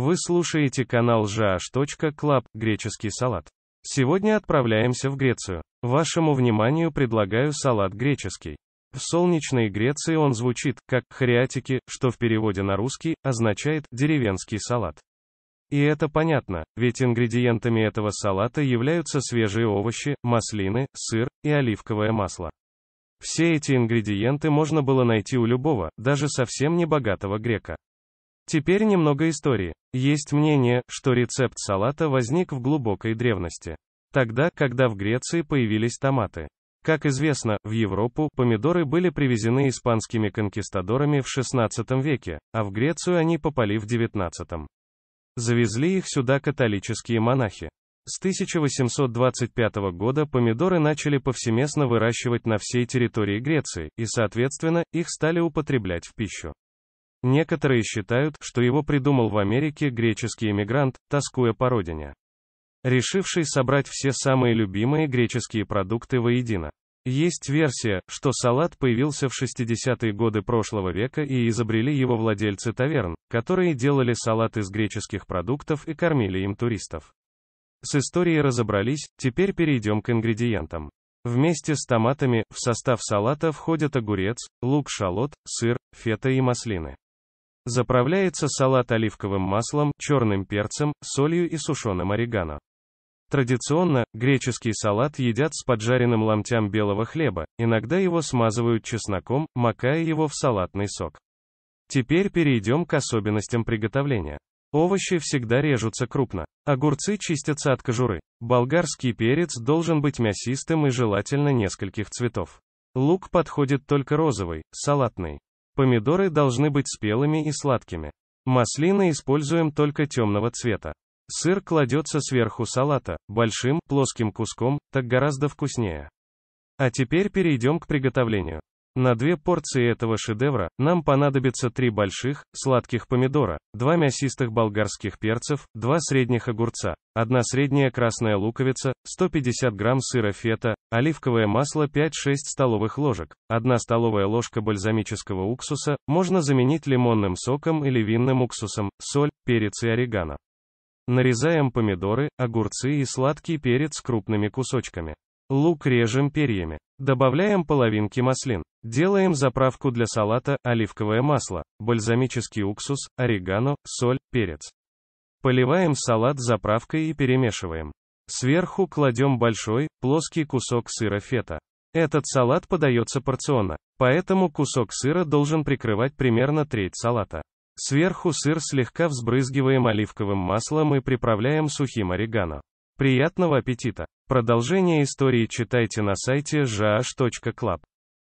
Вы слушаете канал jash.club, греческий салат. Сегодня отправляемся в Грецию. Вашему вниманию предлагаю салат греческий. В солнечной Греции он звучит, как «хриатики», что в переводе на русский, означает «деревенский салат». И это понятно, ведь ингредиентами этого салата являются свежие овощи, маслины, сыр и оливковое масло. Все эти ингредиенты можно было найти у любого, даже совсем не богатого грека. Теперь немного истории. Есть мнение, что рецепт салата возник в глубокой древности. Тогда, когда в Греции появились томаты. Как известно, в Европу помидоры были привезены испанскими конкистадорами в 16 веке, а в Грецию они попали в 19. Завезли их сюда католические монахи. С 1825 года помидоры начали повсеместно выращивать на всей территории Греции, и, соответственно, их стали употреблять в пищу. Некоторые считают, что его придумал в Америке греческий эмигрант, тоскуя по родине. Решивший собрать все самые любимые греческие продукты воедино. Есть версия, что салат появился в 60-е годы прошлого века и изобрели его владельцы таверн, которые делали салат из греческих продуктов и кормили им туристов. С историей разобрались, теперь перейдем к ингредиентам. Вместе с томатами, в состав салата входят огурец, лук-шалот, сыр, фета и маслины. Заправляется салат оливковым маслом, черным перцем, солью и сушеным орегано. Традиционно, греческий салат едят с поджаренным ломтям белого хлеба, иногда его смазывают чесноком, макая его в салатный сок. Теперь перейдем к особенностям приготовления. Овощи всегда режутся крупно. Огурцы чистятся от кожуры. Болгарский перец должен быть мясистым и желательно нескольких цветов. Лук подходит только розовый, салатный. Помидоры должны быть спелыми и сладкими. Маслины используем только темного цвета. Сыр кладется сверху салата, большим, плоским куском, так гораздо вкуснее. А теперь перейдем к приготовлению. На две порции этого шедевра нам понадобится три больших, сладких помидора, два мясистых болгарских перцев, два средних огурца, одна средняя красная луковица, 150 грамм сыра фета, оливковое масло 5-6 столовых ложек, одна столовая ложка бальзамического уксуса, можно заменить лимонным соком или винным уксусом, соль, перец и орегано. Нарезаем помидоры, огурцы и сладкий перец крупными кусочками. Лук режем перьями. Добавляем половинки маслин. Делаем заправку для салата, оливковое масло, бальзамический уксус, орегано, соль, перец. Поливаем салат заправкой и перемешиваем. Сверху кладем большой, плоский кусок сыра фета. Этот салат подается порционно, поэтому кусок сыра должен прикрывать примерно треть салата. Сверху сыр слегка взбрызгиваем оливковым маслом и приправляем сухим орегано. Приятного аппетита! Продолжение истории читайте на сайте jh.club.